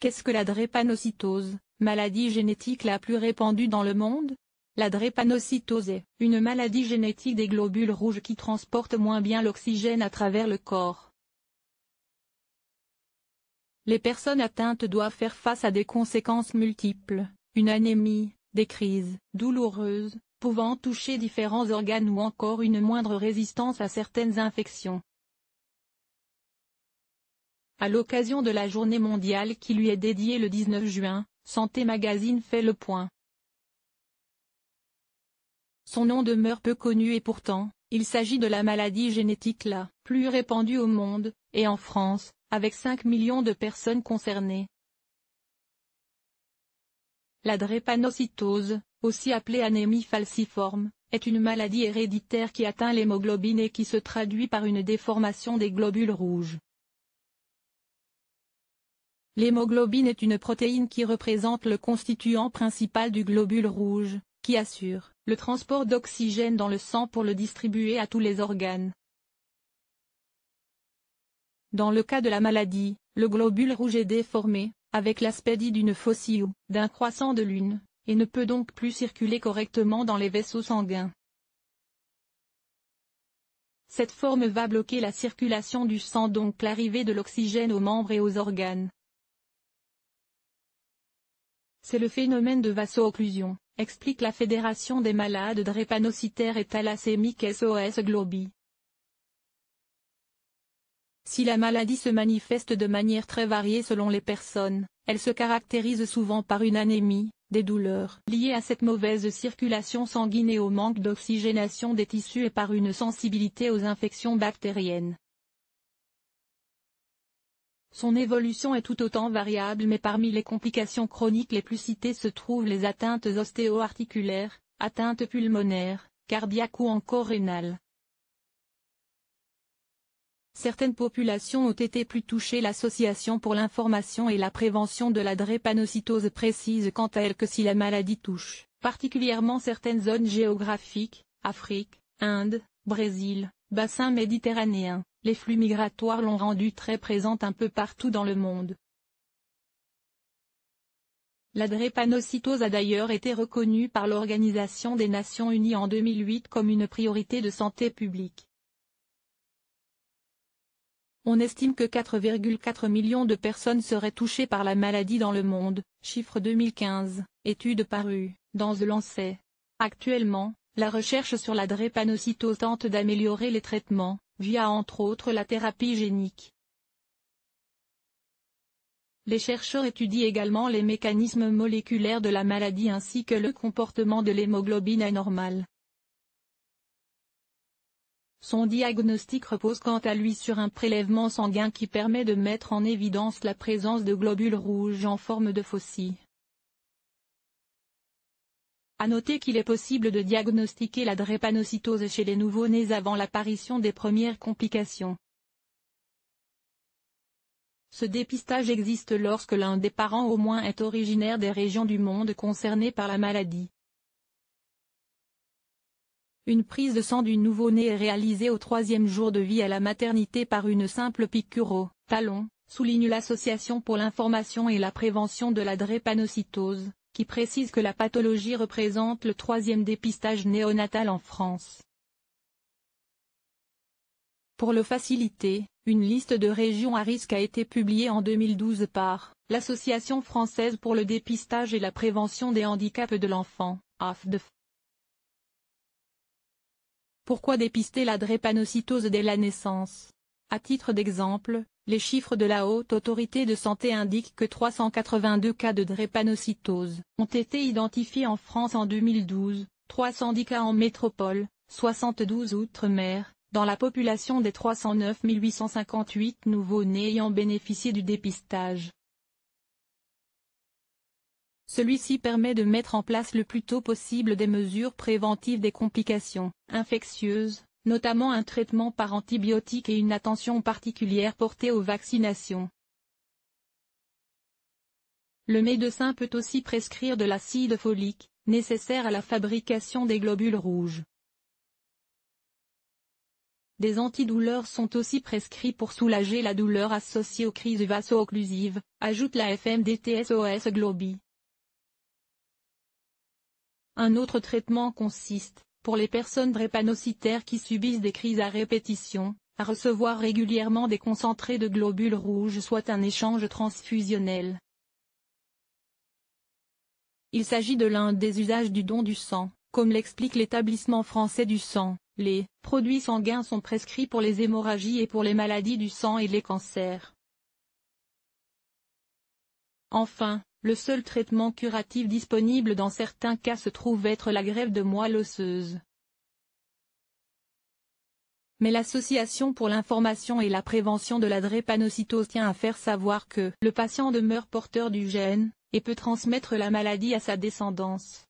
Qu'est-ce que la drépanocytose, maladie génétique la plus répandue dans le monde La drépanocytose est une maladie génétique des globules rouges qui transportent moins bien l'oxygène à travers le corps. Les personnes atteintes doivent faire face à des conséquences multiples, une anémie, des crises douloureuses, pouvant toucher différents organes ou encore une moindre résistance à certaines infections. À l'occasion de la journée mondiale qui lui est dédiée le 19 juin, Santé Magazine fait le point. Son nom demeure peu connu et pourtant, il s'agit de la maladie génétique la plus répandue au monde, et en France, avec 5 millions de personnes concernées. La drépanocytose, aussi appelée anémie falciforme, est une maladie héréditaire qui atteint l'hémoglobine et qui se traduit par une déformation des globules rouges. L'hémoglobine est une protéine qui représente le constituant principal du globule rouge, qui assure le transport d'oxygène dans le sang pour le distribuer à tous les organes. Dans le cas de la maladie, le globule rouge est déformé, avec l'aspect dit d'une faucille ou d'un croissant de lune, et ne peut donc plus circuler correctement dans les vaisseaux sanguins. Cette forme va bloquer la circulation du sang donc l'arrivée de l'oxygène aux membres et aux organes. C'est le phénomène de vaso-occlusion, explique la Fédération des malades drépanocytaires et thalassémiques SOS Globi. Si la maladie se manifeste de manière très variée selon les personnes, elle se caractérise souvent par une anémie, des douleurs liées à cette mauvaise circulation sanguine et au manque d'oxygénation des tissus et par une sensibilité aux infections bactériennes, son évolution est tout autant variable mais parmi les complications chroniques les plus citées se trouvent les atteintes ostéo-articulaires, atteintes pulmonaires, cardiaques ou encore rénales. Certaines populations ont été plus touchées. L'Association pour l'information et la prévention de la drépanocytose précise quant à elle que si la maladie touche particulièrement certaines zones géographiques, Afrique, Inde, Brésil, Bassin méditerranéen, les flux migratoires l'ont rendu très présente un peu partout dans le monde. La drépanocytose a d'ailleurs été reconnue par l'Organisation des Nations Unies en 2008 comme une priorité de santé publique. On estime que 4,4 millions de personnes seraient touchées par la maladie dans le monde, chiffre 2015, étude parue, dans The Lancet. Actuellement, la recherche sur la drépanocytose tente d'améliorer les traitements, via entre autres la thérapie génique. Les chercheurs étudient également les mécanismes moléculaires de la maladie ainsi que le comportement de l'hémoglobine anormale. Son diagnostic repose quant à lui sur un prélèvement sanguin qui permet de mettre en évidence la présence de globules rouges en forme de faucille. À noter qu'il est possible de diagnostiquer la drépanocytose chez les nouveau-nés avant l'apparition des premières complications. Ce dépistage existe lorsque l'un des parents au moins est originaire des régions du monde concernées par la maladie. Une prise de sang du nouveau-né est réalisée au troisième jour de vie à la maternité par une simple piqûre au talon, souligne l'Association pour l'information et la prévention de la drépanocytose qui précise que la pathologie représente le troisième dépistage néonatal en France. Pour le faciliter, une liste de régions à risque a été publiée en 2012 par l'Association française pour le dépistage et la prévention des handicaps de l'enfant, Pourquoi dépister la drépanocytose dès la naissance à titre d'exemple, les chiffres de la Haute Autorité de Santé indiquent que 382 cas de drépanocytose ont été identifiés en France en 2012, 310 cas en métropole, 72 outre-mer, dans la population des 309 858 nouveaux-nés ayant bénéficié du dépistage. Celui-ci permet de mettre en place le plus tôt possible des mesures préventives des complications infectieuses, notamment un traitement par antibiotiques et une attention particulière portée aux vaccinations. Le médecin peut aussi prescrire de l'acide folique, nécessaire à la fabrication des globules rouges. Des antidouleurs sont aussi prescrits pour soulager la douleur associée aux crises vaso-occlusives, ajoute la FMDTSOS Globi. Un autre traitement consiste, pour les personnes drépanocytaires qui subissent des crises à répétition, à recevoir régulièrement des concentrés de globules rouges soit un échange transfusionnel. Il s'agit de l'un des usages du don du sang, comme l'explique l'établissement français du sang, les produits sanguins sont prescrits pour les hémorragies et pour les maladies du sang et les cancers. Enfin, le seul traitement curatif disponible dans certains cas se trouve être la grève de moelle osseuse. Mais l'Association pour l'information et la prévention de la drépanocytose tient à faire savoir que le patient demeure porteur du gène, et peut transmettre la maladie à sa descendance.